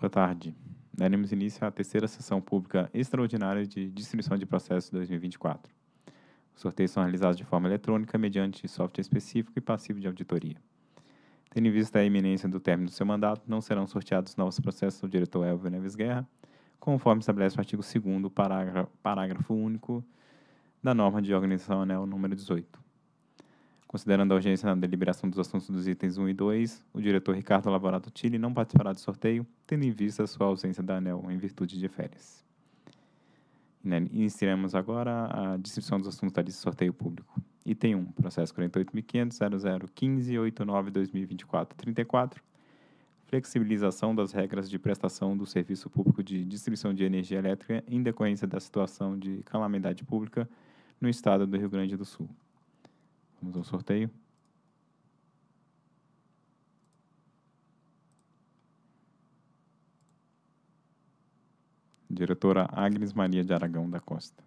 Boa tarde. Daremos início à terceira sessão pública extraordinária de distribuição de processos 2024. Os sorteios são realizados de forma eletrônica mediante software específico e passivo de auditoria. Tendo em vista a iminência do término do seu mandato, não serão sorteados novos processos do diretor Elvio Neves Guerra, conforme estabelece o artigo 2 parágrafo único da norma de organização anel número 18. Considerando a urgência na deliberação dos assuntos dos itens 1 e 2, o diretor Ricardo Laborato Tille não participará do sorteio, tendo em vista sua ausência da ANEL em virtude de férias. Né, Iniciaremos agora a descrição dos assuntos da lista de sorteio público. Item 1, processo 48.500.0015.89.2024.34, flexibilização das regras de prestação do serviço público de distribuição de energia elétrica em decorrência da situação de calamidade pública no estado do Rio Grande do Sul. Vamos ao sorteio. Diretora Agnes Maria de Aragão da Costa.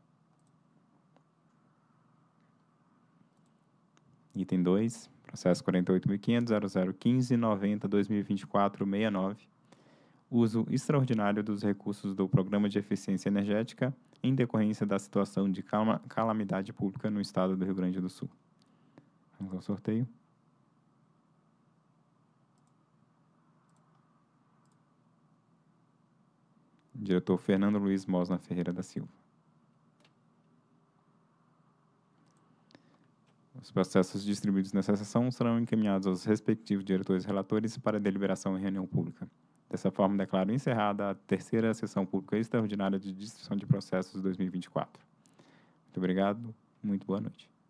Item 2, processo 48.500.0015.90.2024.69. Uso extraordinário dos recursos do Programa de Eficiência Energética em decorrência da situação de calamidade pública no Estado do Rio Grande do Sul. Vamos ao sorteio. Diretor Fernando Luiz Mosna Ferreira da Silva. Os processos distribuídos nessa sessão serão encaminhados aos respectivos diretores relatores para deliberação em reunião pública. Dessa forma, declaro encerrada a terceira sessão pública extraordinária de distribuição de processos 2024. Muito obrigado, muito boa noite.